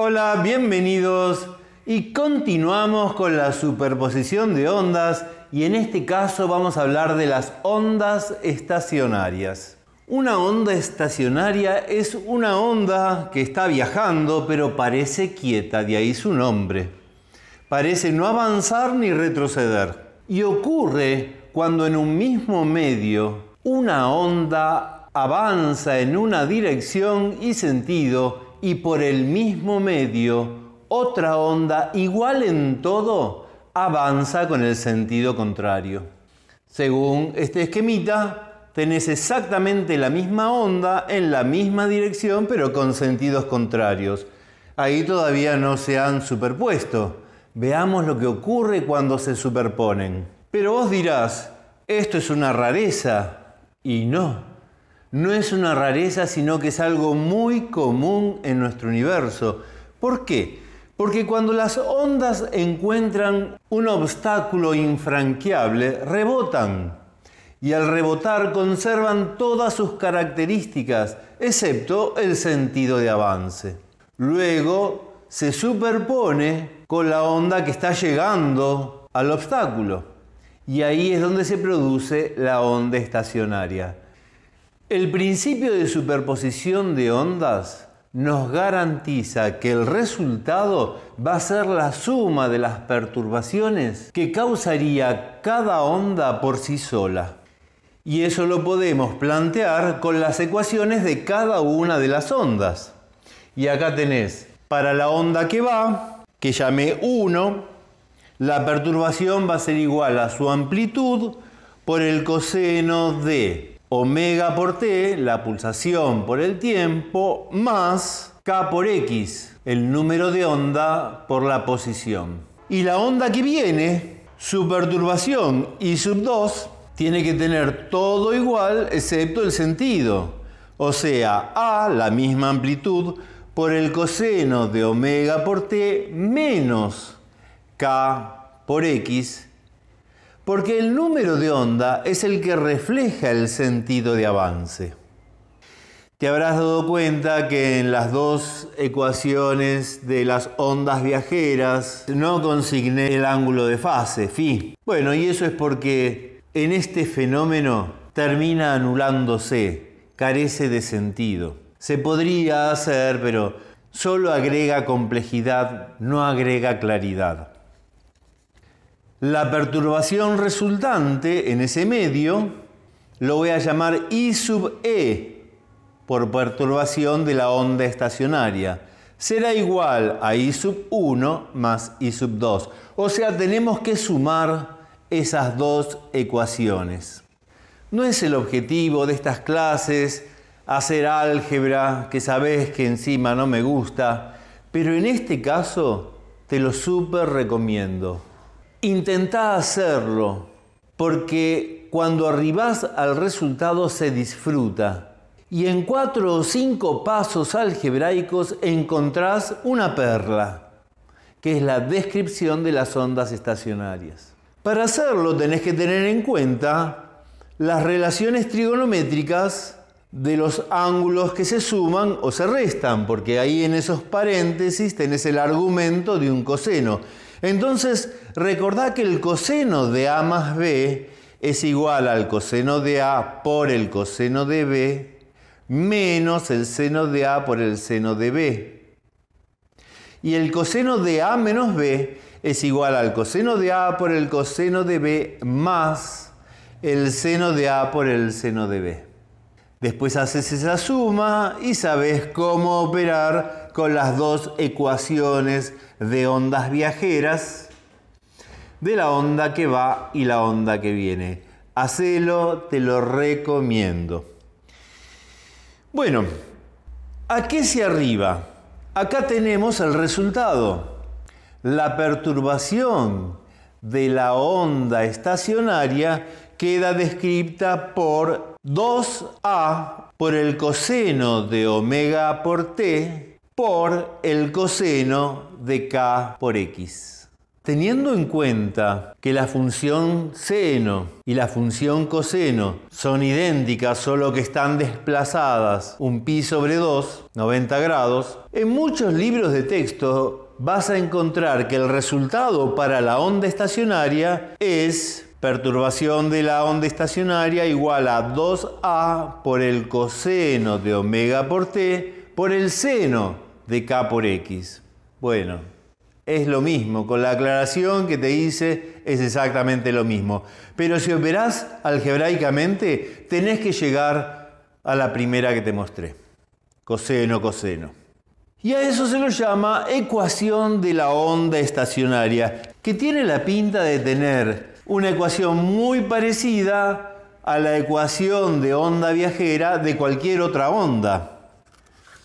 Hola, bienvenidos y continuamos con la superposición de ondas y en este caso vamos a hablar de las ondas estacionarias. Una onda estacionaria es una onda que está viajando pero parece quieta, de ahí su nombre. Parece no avanzar ni retroceder. Y ocurre cuando en un mismo medio una onda avanza en una dirección y sentido y por el mismo medio otra onda igual en todo avanza con el sentido contrario. Según este esquemita, tenés exactamente la misma onda en la misma dirección pero con sentidos contrarios. Ahí todavía no se han superpuesto. Veamos lo que ocurre cuando se superponen. Pero vos dirás, esto es una rareza. Y no, no es una rareza, sino que es algo muy común en nuestro universo. ¿Por qué? Porque cuando las ondas encuentran un obstáculo infranqueable, rebotan. Y al rebotar conservan todas sus características, excepto el sentido de avance. Luego se superpone con la onda que está llegando al obstáculo. Y ahí es donde se produce la onda estacionaria. El principio de superposición de ondas nos garantiza que el resultado va a ser la suma de las perturbaciones que causaría cada onda por sí sola. Y eso lo podemos plantear con las ecuaciones de cada una de las ondas. Y acá tenés, para la onda que va, que llamé 1, la perturbación va a ser igual a su amplitud por el coseno de omega por t, la pulsación por el tiempo, más k por x, el número de onda por la posición. Y la onda que viene, su perturbación y sub 2, tiene que tener todo igual excepto el sentido. O sea, a, la misma amplitud, por el coseno de omega por t menos k por x porque el número de onda es el que refleja el sentido de avance. Te habrás dado cuenta que en las dos ecuaciones de las ondas viajeras no consigné el ángulo de fase, phi. Bueno, y eso es porque en este fenómeno termina anulándose, carece de sentido. Se podría hacer, pero solo agrega complejidad, no agrega claridad. La perturbación resultante en ese medio lo voy a llamar I sub E por perturbación de la onda estacionaria. Será igual a I sub 1 más I sub 2. O sea, tenemos que sumar esas dos ecuaciones. No es el objetivo de estas clases hacer álgebra, que sabes que encima no me gusta, pero en este caso te lo súper recomiendo. Intenta hacerlo, porque cuando arribás al resultado se disfruta. Y en cuatro o cinco pasos algebraicos encontrás una perla, que es la descripción de las ondas estacionarias. Para hacerlo tenés que tener en cuenta las relaciones trigonométricas de los ángulos que se suman o se restan, porque ahí en esos paréntesis tenés el argumento de un coseno. Entonces, recordad que el coseno de A más B es igual al coseno de A por el coseno de B menos el seno de A por el seno de B. Y el coseno de A menos B es igual al coseno de A por el coseno de B más el seno de A por el seno de B. Después haces esa suma y sabes cómo operar con las dos ecuaciones de ondas viajeras de la onda que va y la onda que viene. Hacelo, te lo recomiendo. Bueno, ¿a qué se arriba, acá tenemos el resultado. La perturbación de la onda estacionaria queda descrita por 2A por el coseno de omega por t por el coseno de k por x. Teniendo en cuenta que la función seno y la función coseno son idénticas, solo que están desplazadas un pi sobre 2, 90 grados, en muchos libros de texto vas a encontrar que el resultado para la onda estacionaria es Perturbación de la onda estacionaria igual a 2A por el coseno de omega por t por el seno de k por x. Bueno, es lo mismo, con la aclaración que te hice es exactamente lo mismo. Pero si operás algebraicamente, tenés que llegar a la primera que te mostré. Coseno, coseno. Y a eso se lo llama ecuación de la onda estacionaria, que tiene la pinta de tener una ecuación muy parecida a la ecuación de onda viajera de cualquier otra onda.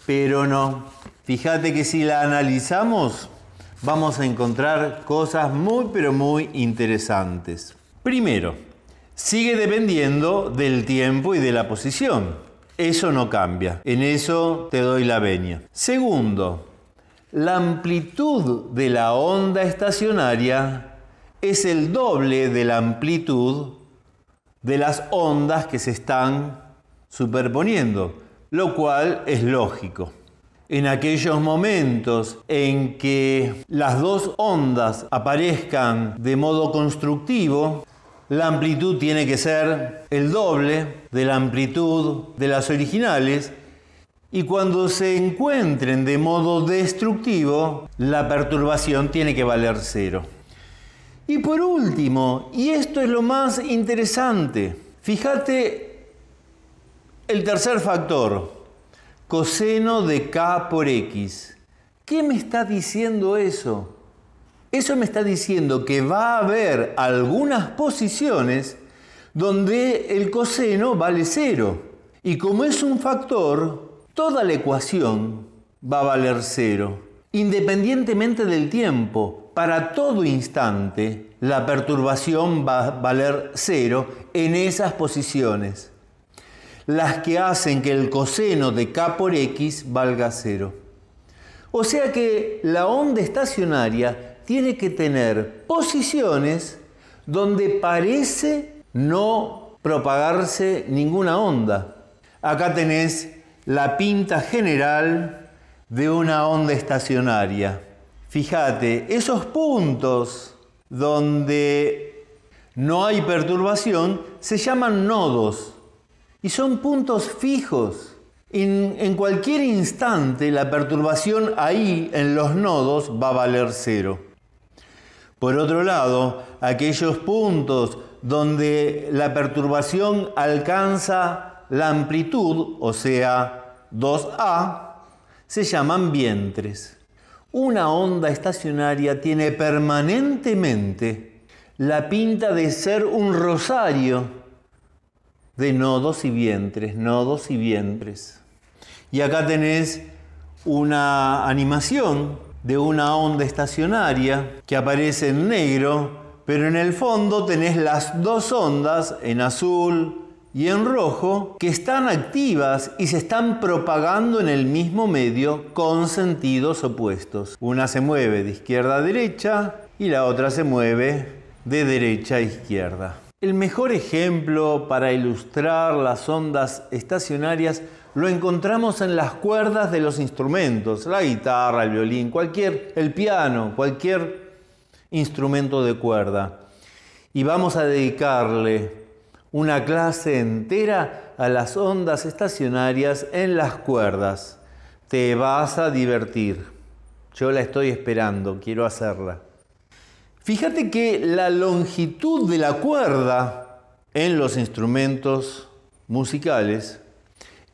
Pero no, fíjate que si la analizamos vamos a encontrar cosas muy pero muy interesantes. Primero, sigue dependiendo del tiempo y de la posición. Eso no cambia. En eso te doy la venia. Segundo, la amplitud de la onda estacionaria es el doble de la amplitud de las ondas que se están superponiendo, lo cual es lógico. En aquellos momentos en que las dos ondas aparezcan de modo constructivo, la amplitud tiene que ser el doble de la amplitud de las originales y cuando se encuentren de modo destructivo, la perturbación tiene que valer cero. Y por último, y esto es lo más interesante, fíjate el tercer factor, coseno de k por x. ¿Qué me está diciendo eso? Eso me está diciendo que va a haber algunas posiciones donde el coseno vale cero. Y como es un factor, toda la ecuación va a valer cero, independientemente del tiempo, para todo instante la perturbación va a valer cero en esas posiciones, las que hacen que el coseno de k por x valga cero. O sea que la onda estacionaria tiene que tener posiciones donde parece no propagarse ninguna onda. Acá tenés la pinta general de una onda estacionaria. Fíjate, esos puntos donde no hay perturbación se llaman nodos y son puntos fijos. En, en, cualquier instante la perturbación ahí en los nodos va a valer cero. Por otro lado, aquellos puntos donde la perturbación alcanza la amplitud, o sea, 2A, se llaman vientres. Una onda estacionaria tiene permanentemente la pinta de ser un rosario de nodos y vientres, nodos y vientres. Y acá tenés una animación de una onda estacionaria que aparece en negro, pero en el fondo tenés las dos ondas en azul, y en rojo que están activas y se están propagando en el mismo medio con sentidos opuestos. Una se mueve de izquierda a derecha y la otra se mueve de derecha a izquierda. El mejor ejemplo para ilustrar las ondas estacionarias lo encontramos en las cuerdas de los instrumentos, la guitarra, el violín, cualquier, el piano, cualquier instrumento de cuerda. Y vamos a dedicarle una clase entera a las ondas estacionarias en las cuerdas. Te vas a divertir. Yo la estoy esperando, quiero hacerla. Fíjate que la longitud de la cuerda en los instrumentos musicales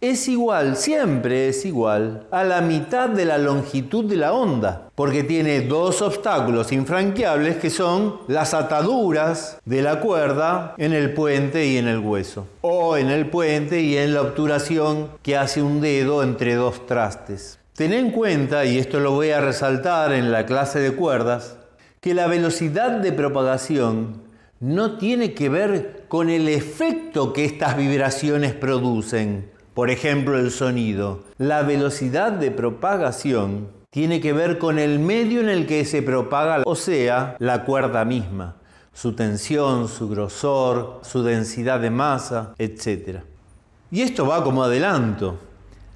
es igual, siempre es igual, a la mitad de la longitud de la onda, porque tiene dos obstáculos infranqueables que son las ataduras de la cuerda en el puente y en el hueso, o en el puente y en la obturación que hace un dedo entre dos trastes. Ten en cuenta, y esto lo voy a resaltar en la clase de cuerdas, que la velocidad de propagación no tiene que ver con el efecto que estas vibraciones producen, por ejemplo, el sonido. La velocidad de propagación tiene que ver con el medio en el que se propaga, o sea, la cuerda misma, su tensión, su grosor, su densidad de masa, etc. Y esto va como adelanto.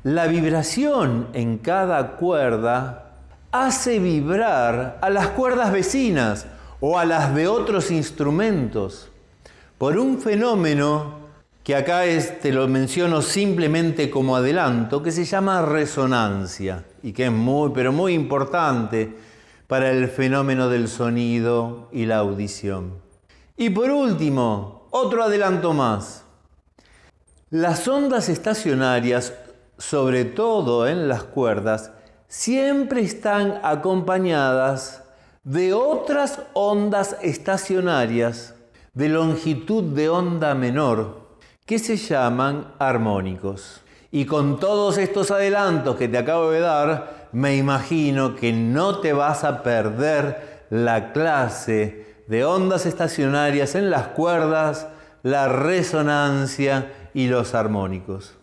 La vibración en cada cuerda hace vibrar a las cuerdas vecinas o a las de otros instrumentos por un fenómeno que acá te este, lo menciono simplemente como adelanto, que se llama resonancia y que es muy, pero muy importante para el fenómeno del sonido y la audición. Y por último, otro adelanto más. Las ondas estacionarias, sobre todo en las cuerdas, siempre están acompañadas de otras ondas estacionarias de longitud de onda menor que se llaman armónicos. Y con todos estos adelantos que te acabo de dar, me imagino que no te vas a perder la clase de ondas estacionarias en las cuerdas, la resonancia y los armónicos.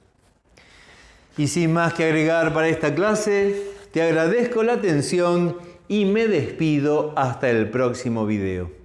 Y sin más que agregar para esta clase, te agradezco la atención y me despido hasta el próximo video.